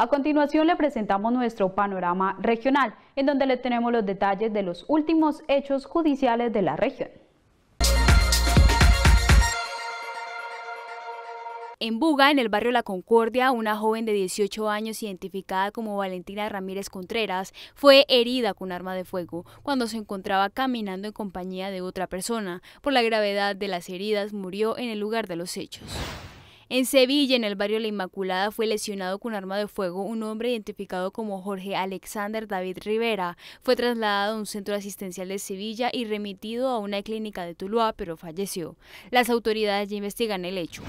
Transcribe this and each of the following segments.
A continuación le presentamos nuestro panorama regional, en donde le tenemos los detalles de los últimos hechos judiciales de la región. En Buga, en el barrio La Concordia, una joven de 18 años identificada como Valentina Ramírez Contreras fue herida con arma de fuego cuando se encontraba caminando en compañía de otra persona. Por la gravedad de las heridas murió en el lugar de los hechos. En Sevilla, en el barrio La Inmaculada, fue lesionado con arma de fuego un hombre identificado como Jorge Alexander David Rivera. Fue trasladado a un centro asistencial de Sevilla y remitido a una clínica de Tuluá, pero falleció. Las autoridades ya investigan el hecho.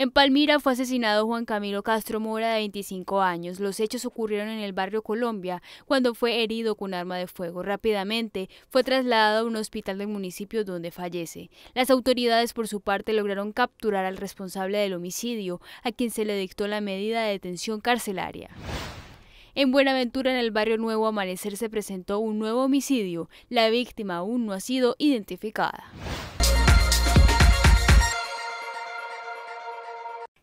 En Palmira fue asesinado Juan Camilo Castro Mora, de 25 años. Los hechos ocurrieron en el barrio Colombia, cuando fue herido con arma de fuego. Rápidamente fue trasladado a un hospital del municipio donde fallece. Las autoridades, por su parte, lograron capturar al responsable del homicidio, a quien se le dictó la medida de detención carcelaria. En Buenaventura, en el barrio Nuevo Amanecer, se presentó un nuevo homicidio. La víctima aún no ha sido identificada.